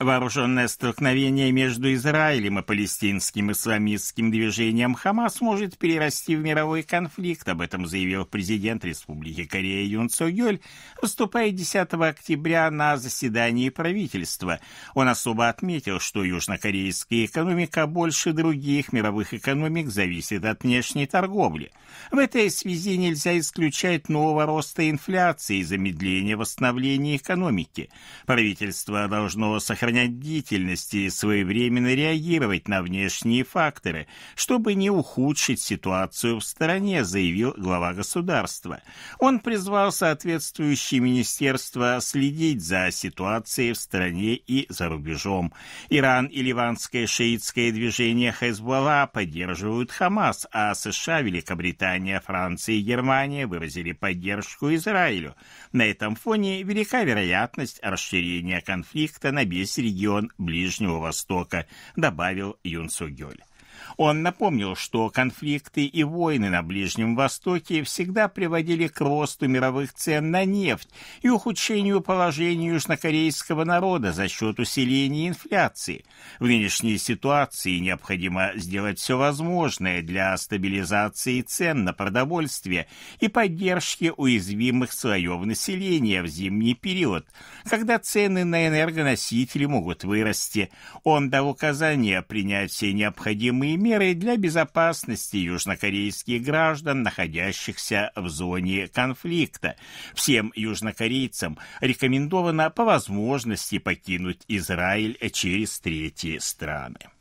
Вооруженное столкновение между Израилем и палестинским исламистским движением «Хамас» может перерасти в мировой конфликт, об этом заявил президент Республики Корея Юн Цо Гёль, выступая 10 октября на заседании правительства. Он особо отметил, что южнокорейская экономика больше других мировых экономик зависит от внешней торговли. В этой связи нельзя исключать нового роста инфляции и замедления восстановления экономики. Правительство должно сохранить сохранять деятельность и своевременно реагировать на внешние факторы, чтобы не ухудшить ситуацию в стране, заявил глава государства. Он призвал соответствующие министерства следить за ситуацией в стране и за рубежом. Иран и ливанское шиитское движение Хезболла поддерживают Хамас, а США, Великобритания, Франция и Германия выразили поддержку Израилю. На этом фоне велика вероятность расширения конфликта на весь весь регион Ближнего Востока, добавил Юн Гёль. Он напомнил, что конфликты и войны на Ближнем Востоке всегда приводили к росту мировых цен на нефть и ухудшению положения южнокорейского народа за счет усиления инфляции. В нынешней ситуации необходимо сделать все возможное для стабилизации цен на продовольствие и поддержки уязвимых слоев населения в зимний период, когда цены на энергоносители могут вырасти. Он дал указание принять все необходимые необходимые меры для безопасности южнокорейских граждан, находящихся в зоне конфликта. Всем южнокорейцам рекомендовано по возможности покинуть Израиль через третьи страны.